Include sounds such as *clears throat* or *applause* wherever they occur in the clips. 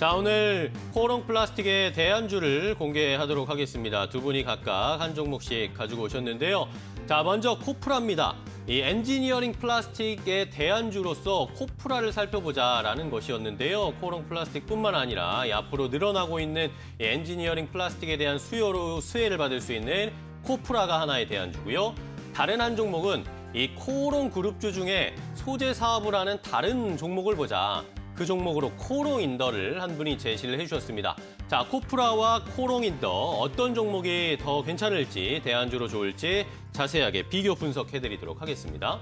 자, 오늘 포롱 플라스틱의 대안주를 공개하도록 하겠습니다. 두 분이 각각 한 종목씩 가지고 오셨는데요. 자, 먼저 코프라입니다. 이 엔지니어링 플라스틱의 대안주로서 코프라를 살펴보자라는 것이었는데요. 코롱 플라스틱뿐만 아니라 앞으로 늘어나고 있는 엔지니어링 플라스틱에 대한 수요로 수혜를 받을 수 있는 코프라가 하나의 대안주고요. 다른 한 종목은 이 코오롱 그룹주 중에 소재 사업을 하는 다른 종목을 보자. 그 종목으로 코롱인더를 한 분이 제시를 해주셨습니다. 자, 코프라와 코롱인더 어떤 종목이 더 괜찮을지 대안주로 좋을지 자세하게 비교 분석해드리도록 하겠습니다.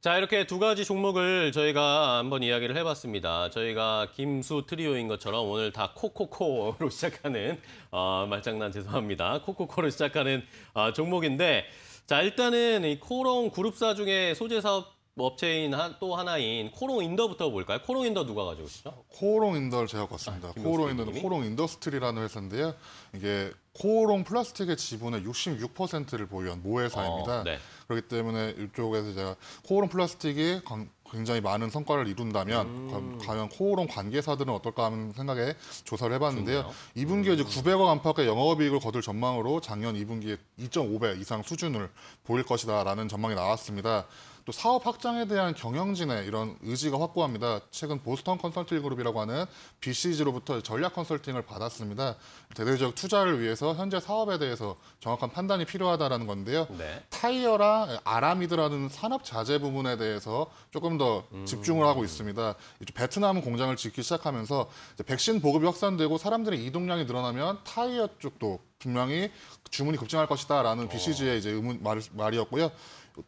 자, 이렇게 두 가지 종목을 저희가 한번 이야기를 해봤습니다. 저희가 김수 트리오인 것처럼 오늘 다 코코코로 *laughs* 시작하는, 어, 말장난 죄송합니다. 코코코로 시작하는 어, 종목인데, 자, 일단은 이 코롱 그룹사 중에 소재 사업 업체인 한, 또 하나인 코롱인더부터 볼까요? 코롱인더 누가 가지고 계시죠? 코롱인더를 제가 갔습니다. 아, 코롱인더는 코롱인더스트리라는 회사인데요. 이게 코오롱 플라스틱의 지분의 66%를 보유한 모회사입니다. 어, 네. 그렇기 때문에 이쪽에서 제가 코오롱 플라스틱이 굉장히 많은 성과를 이룬다면 음. 과- 연 코오롱 관계사들은 어떨까 하는 생각에 조사를 해봤는데요. 좋네요. 2분기에 이제 900억 음. 안팎의 영업이익을 거둘 전망으로 작년 2분기에 2.5배 이상 수준을 보일 것이다라는 전망이 나왔습니다. 또 사업 확장에 대한 경영진의 이런 의지가 확고합니다. 최근 보스턴 컨설팅 그룹이라고 하는 BCG로부터 전략 컨설팅을 받았습니다. 대대적 투자를 위해서 현재 사업에 대해서 정확한 판단이 필요하다라는 건데요. 네. 타이어랑 아라미드라는 산업 자재 부분에 대해서 조금 더 음. 집중을 하고 있습니다. 베트남 공장을 짓기 시작하면서 백신 보급이 확산되고 사람들의 이동량이 늘어나면 타이어 쪽도 분명히 주문이 급증할 것이다라는 어. BCG의 이제 의문 말, 말이었고요.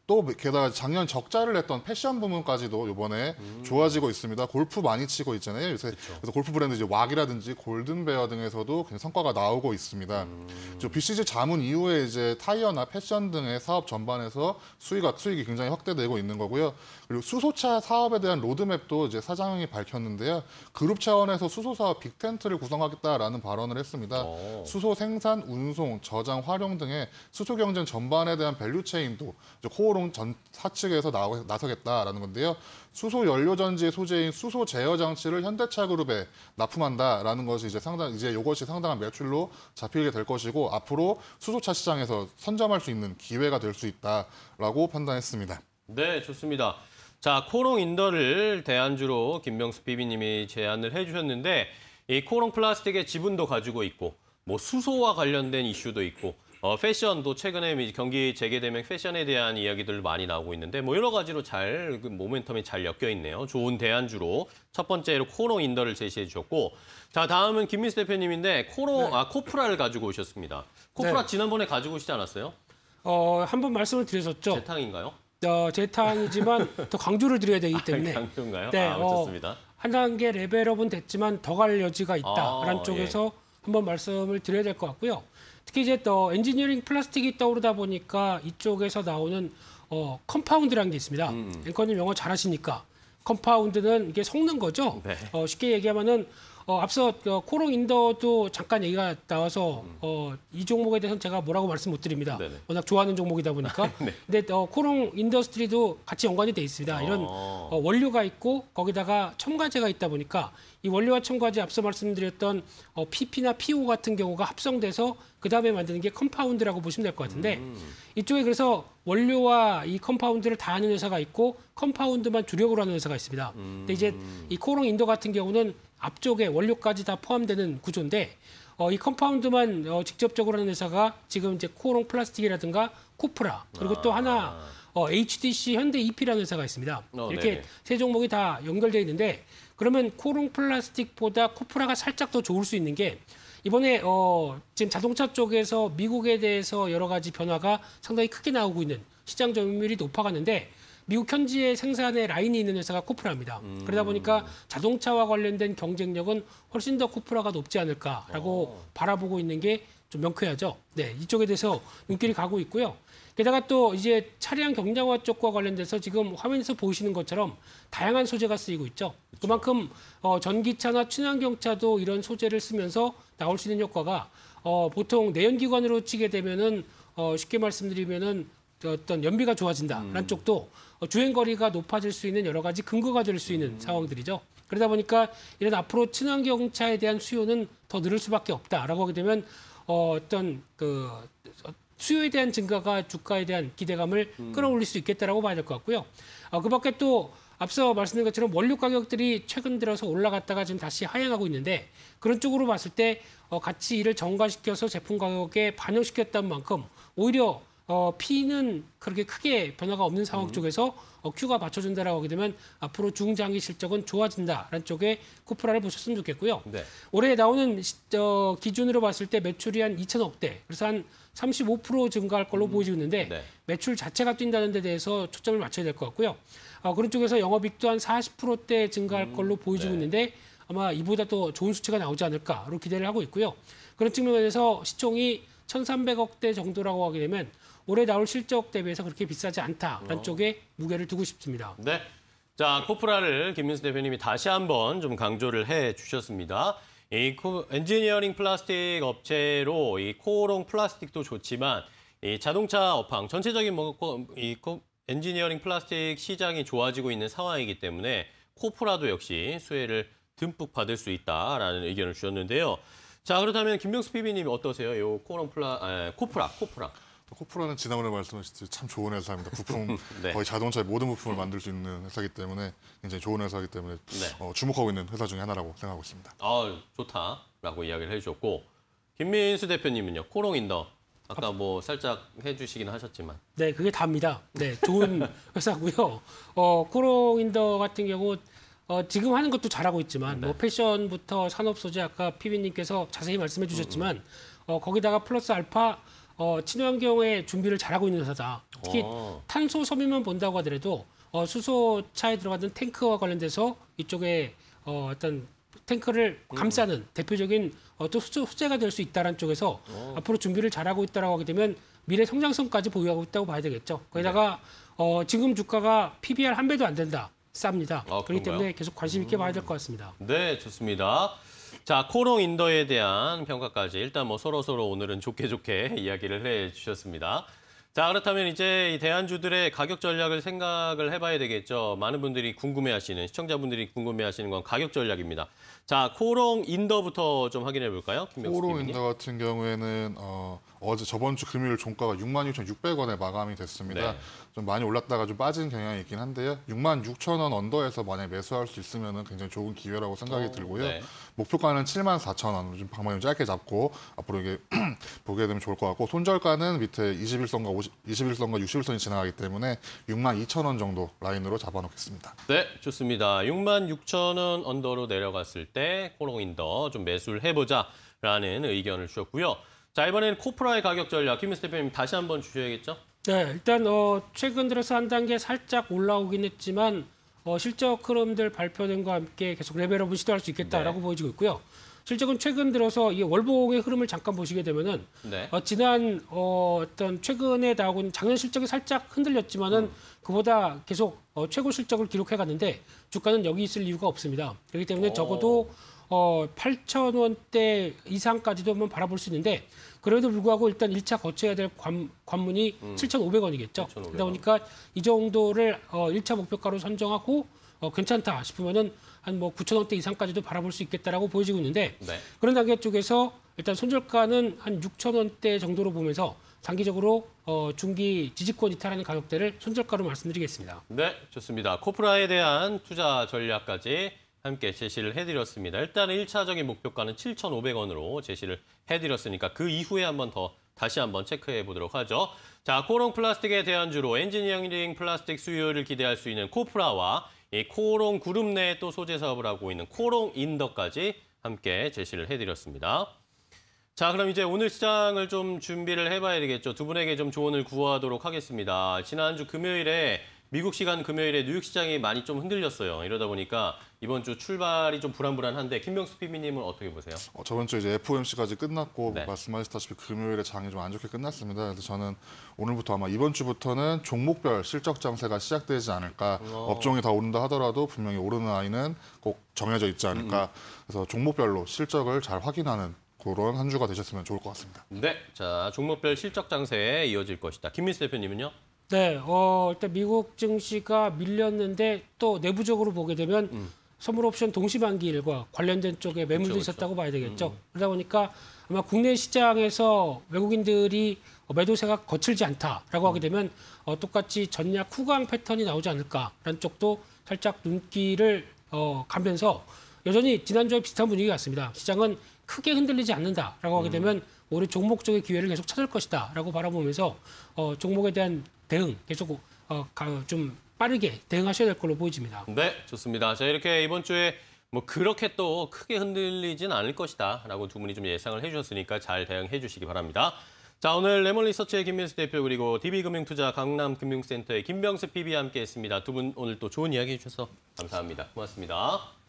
또 게다가 작년 적자를 냈던 패션 부문까지도 이번에 음. 좋아지고 있습니다. 골프 많이 치고 있잖아요. 요새 그래서 골프 브랜드 이제 왁이라든지 골든베어 등에서도 성과가 나오고 있습니다. 음. BCG 자문 이후에 이제 타이어나 패션 등의 사업 전반에서 수익이, 수익이 굉장히 확대되고 있는 거고요. 그리고 수소차 사업에 대한 로드맵도 이제 사장이 밝혔는데요. 그룹 차원에서 수소 사업 빅텐트를 구성하겠다라는 발언을 했습니다. 오. 어. 수소 생산, 운송, 저장, 활용 등의 수소 경쟁 전반에 대한 밸류체인도 코오롱 전 사측에서 나오, 나서겠다라는 건데요. 수소 연료 전지 의 소재인 수소 제어 장치를 현대차 그룹에 납품한다라는 것이 이제 상당 이제 이것이 상당한 매출로 잡히게 될 것이고 앞으로 수소차 시장에서 선점할 수 있는 기회가 될 수 있다라고 판단했습니다. 네, 좋습니다. 자, 코롱 인더를 대안주로 김명수 PB님이 제안을 해주셨는데 이 코롱 플라스틱의 지분도 가지고 있고 뭐 수소와 관련된 이슈도 있고 어, 패션도 최근에 경기 재개되면 패션에 대한 이야기들 많이 나오고 있는데 뭐 여러 가지로 잘 그 모멘텀이 잘 엮여 있네요. 좋은 대안주로 첫 번째로 코로 인더를 제시해 주셨고 자 다음은 김민수 대표님인데 코로 네. 아 코프라를 가지고 오셨습니다. 코프라 네. 지난번에 가지고 오시지 않았어요? 어, 한 번 말씀을 드렸었죠. 재탕인가요? 어, 재탕이지만 *laughs* 더 강조를 드려야 되기 아, 때문에. 강조인가요? 네, 아, 어, 습니다한 단계 레벨업은 됐지만 더 갈 여지가 있다라는 아, 쪽에서 예. 한번 말씀을 드려야 될 것 같고요. 특히 이제 또 엔지니어링 플라스틱이 떠오르다 보니까 이쪽에서 나오는 어, 컴파운드라는 게 있습니다. 음. 앵커님 영어 잘하시니까 컴파운드는 이게 섞는 거죠. 네. 어, 쉽게 얘기하면은 어, 앞서 어, 코롱 인더도 잠깐 얘기가 나와서 어, 이 종목에 대해서는 제가 뭐라고 말씀 못 드립니다. 네네. 워낙 좋아하는 종목이다 보니까. *laughs* 아, 네. 근데 어, 코롱 인더스트리도 같이 연관이 돼 있습니다. 이런 아. 어, 원료가 있고 거기다가 첨가제가 있다 보니까 이 원료와 첨가제 앞서 말씀드렸던 어, PP나 PO 같은 경우가 합성돼서 그 다음에 만드는 게 컴파운드라고 보시면 될 것 같은데 음. 이쪽에 그래서 원료와 이 컴파운드를 다 하는 회사가 있고 컴파운드만 주력으로 하는 회사가 있습니다. 음. 근데 이제 음. 이 코롱 인더 같은 경우는 앞쪽에 원료까지 다 포함되는 구조인데 어, 이 컴파운드만 어, 직접적으로 하는 회사가 지금 이제 코롱 플라스틱이라든가 코프라 그리고 아. 또 하나 어, HDC 현대 EP라는 회사가 있습니다. 어, 이렇게 네세 종목이 다 연결되어 있는데 그러면 코롱 플라스틱보다 코프라가 살짝 더 좋을 수 있는 게 이번에 어, 지금 자동차 쪽에서 미국에 대해서 여러 가지 변화가 상당히 크게 나오고 있는 시장 점유율이 높아갔는데 미국 현지에 생산의 라인이 있는 회사가 코프라입니다. 음. 그러다 보니까 자동차와 관련된 경쟁력은 훨씬 더 코프라가 높지 않을까라고 오. 어. 바라보고 있는 게 좀 명쾌하죠. 네, 이쪽에 대해서 눈길이 가고 있고요. 게다가 또 이제 차량 경량화 쪽과 관련돼서 지금 화면에서 보시는 것처럼 다양한 소재가 쓰이고 있죠. 그렇죠. 그만큼 어, 전기차나 친환경차도 이런 소재를 쓰면서 나올 수 있는 효과가 어, 보통 내연기관으로 치게 되면은 어, 쉽게 말씀드리면은 어떤 연비가 좋아진다라는 음. 쪽도 어, 주행 거리가 높아질 수 있는 여러 가지 근거가 될 수 있는 음. 상황들이죠. 그러다 보니까 이런 앞으로 친환경 차에 대한 수요는 더 늘을 수밖에 없다라고 하게 되면 어, 어떤 그 어, 수요에 대한 증가가 주가에 대한 기대감을 음. 끌어올릴 수 있겠다라고 봐야 될 것 같고요. 어, 그밖에 또 앞서 말씀드린 것처럼 원료 가격들이 최근 들어서 올라갔다가 지금 다시 하향하고 있는데 그런 쪽으로 봤을 때 어, 같이 이를 정가시켜서 제품 가격에 반영시켰던 만큼 오히려 어, P는 그렇게 크게 변화가 없는 상황 음. 쪽에서 어, Q가 받쳐준다라고 하게 되면 앞으로 중장기 실적은 좋아진다라는 쪽에 코프라를 보셨으면 좋겠고요. 네. 올해 나오는 시, 어, 기준으로 봤을 때 매출이 한2천억대 그래서 한 35% 증가할 걸로 음. 보여지는데 네. 매출 자체가 뛴다는 데 대해서 초점을 맞춰야 될 것 같고요. 어, 그런 쪽에서 영업이익도 한 40%대 증가할 음. 걸로 보여지고 네. 있는데 아마 이보다 더 좋은 수치가 나오지 않을까로 기대를 하고 있고요. 그런 측면에서 시총이 1,300억대 정도라고 하게 되면 올해 나올 실적 대비해서 그렇게 비싸지 않다라는 어. 쪽에 무게를 두고 싶습니다. 네. 자, 코프라를 김민수 대표님이 다시 한번 좀 강조를 해 주셨습니다. 이 코, 엔지니어링 플라스틱 업체로 이 코오롱 플라스틱도 좋지만 이 자동차 업황 전체적인 뭐, 이 코, 엔지니어링 플라스틱 시장이 좋아지고 있는 상황이기 때문에 코프라도 역시 수혜를 듬뿍 받을 수 있다라는 의견을 주셨는데요. 자 그렇다면 김명수 PB님 어떠세요? 요 코랑 플라 에, 아, 코프라 코프라 코프라는 지난번에 말씀하셨듯이 참 좋은 회사입니다. 부품 *laughs* 네. 거의 자동차의 모든 부품을 만들 수 있는 회사이기 때문에 굉장히 좋은 회사이기 때문에 네. 어, 주목하고 있는 회사 중에 하나라고 생각하고 있습니다. 아 좋다라고 이야기를 해주셨고 김민수 대표님은요 코롱인더 아까 아. 뭐 살짝 해주시긴 하셨지만 네 그게 답니다. 네 좋은 *laughs* 회사고요. 어 코롱인더 같은 경우 어, 지금 하는 것도 잘하고 있지만 뭐 네. 뭐 패션부터 산업 소재 아까 피비님께서 자세히 말씀해 주셨지만 음, 음. 어, 거기다가 플러스 알파 어, 친환경의 준비를 잘하고 있는 회사다. 특히 오. 어. 탄소 섬유만 본다고 하더라도 어, 수소차에 들어가는 탱크와 관련돼서 이쪽에 어, 어떤 탱크를 음. 감싸는 음. 대표적인 어, 또 소재가 될 수 있다는 쪽에서 오. 어. 앞으로 준비를 잘하고 있다라고 하게 되면 미래 성장성까지 보유하고 있다고 봐야 되겠죠. 거기다가 네. 어, 지금 주가가 PBR 한 배도 안 된다. 쌉니다. 아, 그렇기 때문에 계속 관심 있게 음. 봐야 될 것 같습니다. 네, 좋습니다. 자, 코롱 인더에 대한 평가까지 일단 뭐 서로서로 서로 오늘은 좋게 좋게 *laughs* 이야기를 해 주셨습니다. 자, 그렇다면 이제 대안주들의 가격 전략을 생각을 해봐야 되겠죠. 많은 분들이 궁금해하시는, 시청자분들이 궁금해하시는 건 가격 전략입니다. 자, 코롱 인더부터 좀 확인해 볼까요? 코롱 인더 같은 경우에는 어, 어제 저번 주 금요일 종가가 66,600원에 마감이 됐습니다. 네. 좀 많이 올랐다가 좀 빠진 경향이 있긴 한데요. 66,000원 언더에서 만약 매수할 수 있으면 굉장히 좋은 기회라고 생각이 어, 들고요. 네. 목표가는 74,000원, 좀 방망이 짧게 잡고 앞으로 이게 *clears throat* 보게 되면 좋을 것 같고 손절가는 밑에 21선과 21선과 61선이 지나가기 때문에 6만 2천 원 정도 라인으로 잡아놓겠습니다. 네, 좋습니다. 6만 6천 원 언더로 내려갔을 때 코롱인더 좀 매수를 해보자라는 의견을 주셨고요. 자, 이번에는 코프라의 가격 전략. 김민수 대표님 다시 한번 주셔야겠죠? 네, 일단 어, 최근 들어서 한 단계 살짝 올라오긴 했지만 어, 실적 흐름들 발표된과 함께 계속 레벨업을 시도할 수 있겠다라고 네. 보여지고 있고요. 실적은 최근 들어서 이 월봉의 흐름을 잠깐 보시게 되면은 네. 어, 지난 어, 어떤 최근에 나온 작년 실적이 살짝 흔들렸지만은 음. 그보다 계속 어, 최고 실적을 기록해 갔는데 주가는 여기 있을 이유가 없습니다. 그렇기 때문에 오. 어. 적어도 어, 8천 원대 이상까지도 한번 바라볼 수 있는데 그래도 불구하고 일단 1차 거쳐야 될 관, 관문이 음. 7,500원이겠죠. 7,500원. 그러다 보니까 이 정도를 어, 1차 목표가로 선정하고 어, 괜찮다 싶으면은 한 뭐 9천 원대 이상까지도 바라볼 수 있겠다라고 보여지고 있는데 네. 그런 단계 쪽에서 일단 손절가는 한 6천 원대 정도로 보면서 장기적으로 어, 중기 지지권 이탈하는 가격대를 손절가로 말씀드리겠습니다. 네, 좋습니다. 코프라에 대한 투자 전략까지 함께 제시를 해드렸습니다. 일단 1차적인 목표가는 7,500원으로 제시를 해드렸으니까 그 이후에 한번 더 다시 한번 체크해 보도록 하죠. 자, 코롱 플라스틱에대한주로 엔지니어링 플라스틱 수요를 기대할 수 있는 코프라와 이 코오롱 그룹 내에또 소재 사업을 하고 있는 코오롱 인더까지 함께 제시를 해드렸습니다. 자, 그럼 이제 오늘 시장을 좀 준비를 해봐야 되겠죠. 두 분에게 좀 조언을 구하도록 하겠습니다. 지난주 금요일에 미국 시간 금요일에 뉴욕 시장이 많이 좀 흔들렸어요. 이러다 보니까 이번 주 출발이 좀 불안불안한데 김명수 PB님은 어떻게 보세요? 어, 저번 주 이제 FOMC까지 끝났고 네. 말씀하셨다시피 금요일에 장이 좀 안 좋게 끝났습니다. 그래서 저는 오늘부터 아마 이번 주부터는 종목별 실적 장세가 시작되지 않을까. 어. 업종이 다 오른다 하더라도 분명히 오르는 아이는 꼭 정해져 있지 않을까. 음음. 음. 그래서 종목별로 실적을 잘 확인하는 그런 한 주가 되셨으면 좋을 것 같습니다. 네, 자 종목별 실적 장세에 이어질 것이다. 김민수 대표님은요? 네, 어, 일단 미국 증시가 밀렸는데 또 내부적으로 보게 되면. 음. 선물 옵션 동시반기 일과 관련된 쪽에 매물도 있었다고 봐야 되겠죠. 음. 그러다 보니까 아마 국내 시장에서 외국인들이 어, 매도세가 거칠지 않다라고 하게 음. 되면 어, 똑같이 전략 후광 패턴이 나오지 않을까라는 쪽도 살짝 눈길을 어, 가면서 여전히 지난주에 비슷한 분위기 같습니다. 시장은 크게 흔들리지 않는다라고 하게 음. 되면 음. 올해 종목 쪽의 기회를 계속 찾을 것이다라고 바라보면서 어, 종목에 대한 대응 계속 어, 가, 좀 빠르게 대응하셔야 될 걸로 보여집니다. 네, 좋습니다. 자, 이렇게 이번 주에 뭐 그렇게 또 크게 흔들리진 않을 것이다 라고 두 분이 좀 예상을 해주셨으니까 잘 대응해 주시기 바랍니다. 자, 오늘 레몬리서치의 김민수 대표 그리고 DB금융투자 강남금융센터의 김병수 PB와 함께했습니다. 두 분 오늘 또 좋은 이야기 해주셔서 감사합니다. 고맙습니다.